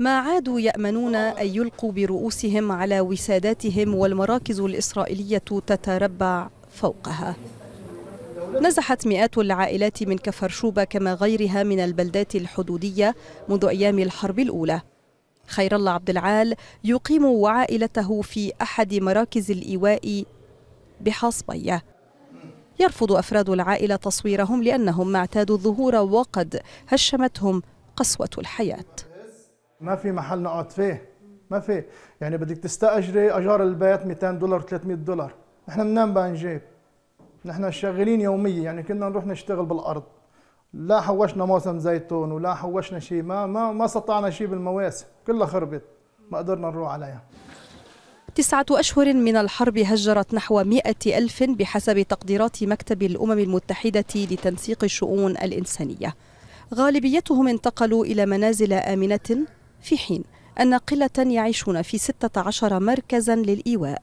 ما عادوا يأمنون أن يلقوا برؤوسهم على وساداتهم والمراكز الإسرائيلية تتربع فوقها نزحت مئات العائلات من شوبة كما غيرها من البلدات الحدودية منذ أيام الحرب الأولى خير الله عبد العال يقيم وعائلته في أحد مراكز الإيواء بحصبية يرفض أفراد العائلة تصويرهم لأنهم ما اعتادوا الظهور وقد هشمتهم قسوة الحياة ما في محل نقعد فيه ما في يعني بدك تستاجري اجار البيت 200 دولار 300 دولار نحن منين بقى نجيب نحن شغالين يومية يعني كنا نروح نشتغل بالارض لا حوشنا موسم زيتون ولا حوشنا شيء ما ما ما استطعنا شيء بالمواسم كلها خربت ما قدرنا نروح عليها تسعة أشهر من الحرب هجرت نحو مئة ألف بحسب تقديرات مكتب الأمم المتحدة لتنسيق الشؤون الإنسانية غالبيتهم انتقلوا إلى منازل آمنة في حين أن قلة يعيشون في 16 مركزا للإيواء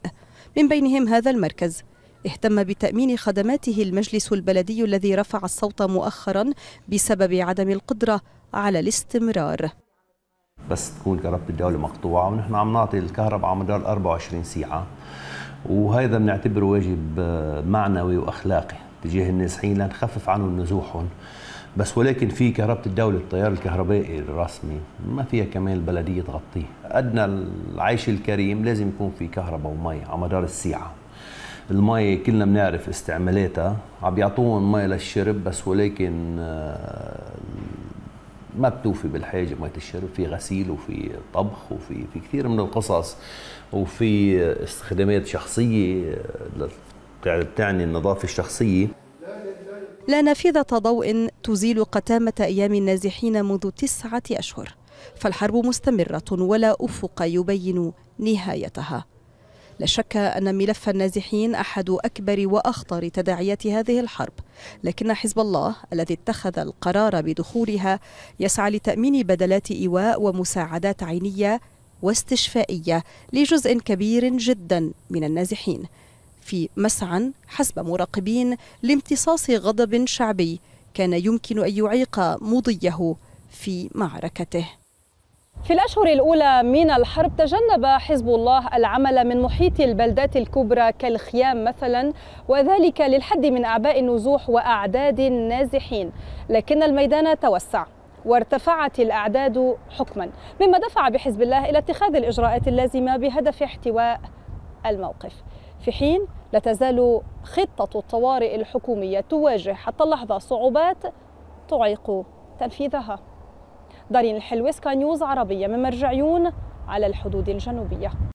من بينهم هذا المركز اهتم بتأمين خدماته المجلس البلدي الذي رفع الصوت مؤخرا بسبب عدم القدرة على الاستمرار بس تكون كهرباء الدولة مقطوعة ونحن عم نعطي الكهرباء على مدار 24 ساعة وهذا بنعتبره واجب معنوي وأخلاقي تجاه النازحين لنخفف عنهم نزوحهم بس ولكن في كهربة الدولة التيار الكهربائي الرسمي ما فيها كمان البلدية تغطيه أدنى العيش الكريم لازم يكون في كهرباء ومي على مدار الساعة المي كلنا بنعرف استعمالاتها عم بيعطون مي للشرب بس ولكن آه، ما بتوفي بالحاجه مية الشرب في غسيل وفي طبخ وفي في كثير من القصص وفي استخدامات شخصيه آه، تعني النظافه الشخصيه لا نافذة ضوء تزيل قتامة أيام النازحين منذ تسعة أشهر فالحرب مستمرة ولا أفق يبين نهايتها لا شك أن ملف النازحين أحد أكبر وأخطر تداعيات هذه الحرب لكن حزب الله الذي اتخذ القرار بدخولها يسعى لتأمين بدلات إيواء ومساعدات عينية واستشفائية لجزء كبير جدا من النازحين في مسعى حسب مراقبين لامتصاص غضب شعبي كان يمكن أن يعيق مضيه في معركته في الأشهر الأولى من الحرب تجنب حزب الله العمل من محيط البلدات الكبرى كالخيام مثلا وذلك للحد من أعباء النزوح وأعداد النازحين لكن الميدان توسع وارتفعت الأعداد حكما مما دفع بحزب الله إلى اتخاذ الإجراءات اللازمة بهدف احتواء الموقف في حين لا تزال خطة الطوارئ الحكومية تواجه حتى اللحظة صعوبات تعيق تنفيذها دارين الحلوي سكاي نيوز عربية من مرجعيون على الحدود الجنوبية